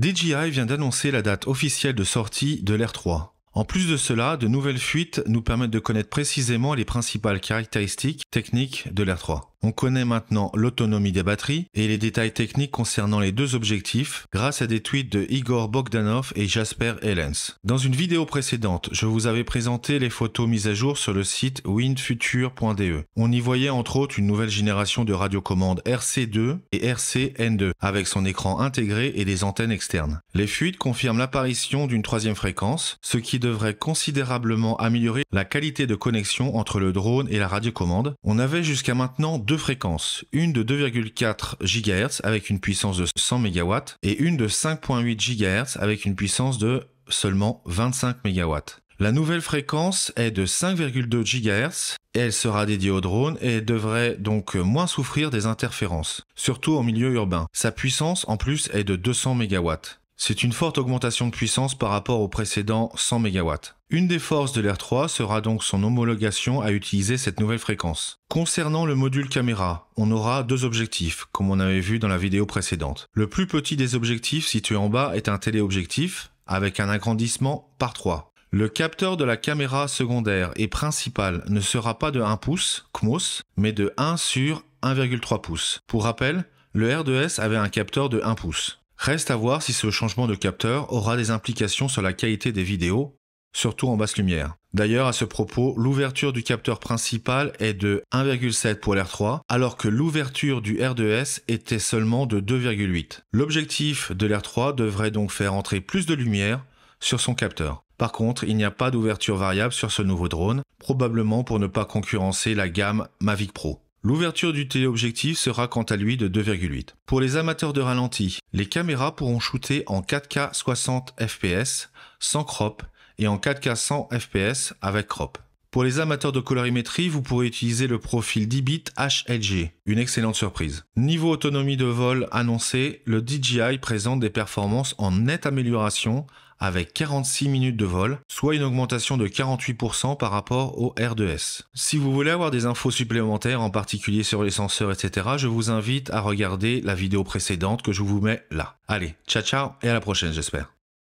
DJI vient d'annoncer la date officielle de sortie de l'Air 3. En plus de cela, de nouvelles fuites nous permettent de connaître précisément les principales caractéristiques techniques de l'Air 3. On connaît maintenant l'autonomie des batteries et les détails techniques concernant les deux objectifs grâce à des tweets de Igor Bogdanov et Jasper Helens. Dans une vidéo précédente, je vous avais présenté les photos mises à jour sur le site windfuture.de. On y voyait entre autres une nouvelle génération de radiocommandes RC2 et RCN2 avec son écran intégré et des antennes externes. Les fuites confirment l'apparition d'une troisième fréquence, ce qui devrait considérablement améliorer la qualité de connexion entre le drone et la radiocommande. On avait jusqu'à maintenant fréquences, une de 2,4 GHz avec une puissance de 100 MW et une de 5,8 GHz avec une puissance de seulement 25 MW. La nouvelle fréquence est de 5,2 GHz et elle sera dédiée aux drones et devrait donc moins souffrir des interférences, surtout en milieu urbain. Sa puissance en plus est de 200 MW. C'est une forte augmentation de puissance par rapport au précédent 100 MW. Une des forces de l'R3 sera donc son homologation à utiliser cette nouvelle fréquence. Concernant le module caméra, on aura deux objectifs, comme on avait vu dans la vidéo précédente. Le plus petit des objectifs situé en bas est un téléobjectif, avec un agrandissement par 3. Le capteur de la caméra secondaire et principale ne sera pas de 1 pouce, CMOS, mais de 1 sur 1,3 pouces. Pour rappel, le R2S avait un capteur de 1 pouce. Reste à voir si ce changement de capteur aura des implications sur la qualité des vidéos, surtout en basse lumière. D'ailleurs, à ce propos, l'ouverture du capteur principal est de 1,7 pour l'R3, alors que l'ouverture du R2S était seulement de 2,8. L'objectif de l'R3 devrait donc faire entrer plus de lumière sur son capteur. Par contre, il n'y a pas d'ouverture variable sur ce nouveau drone, probablement pour ne pas concurrencer la gamme Mavic Pro. L'ouverture du téléobjectif sera quant à lui de 2,8. Pour les amateurs de ralenti, les caméras pourront shooter en 4K 60 fps sans crop et en 4K 100 fps avec crop. Pour les amateurs de colorimétrie, vous pourrez utiliser le profil 10 bits HLG, une excellente surprise. Niveau autonomie de vol annoncé, le DJI présente des performances en nette amélioration avec 46 minutes de vol, soit une augmentation de 48% par rapport au R2S. Si vous voulez avoir des infos supplémentaires, en particulier sur les senseurs, etc., je vous invite à regarder la vidéo précédente que je vous mets là. Allez, ciao ciao et à la prochaine j'espère.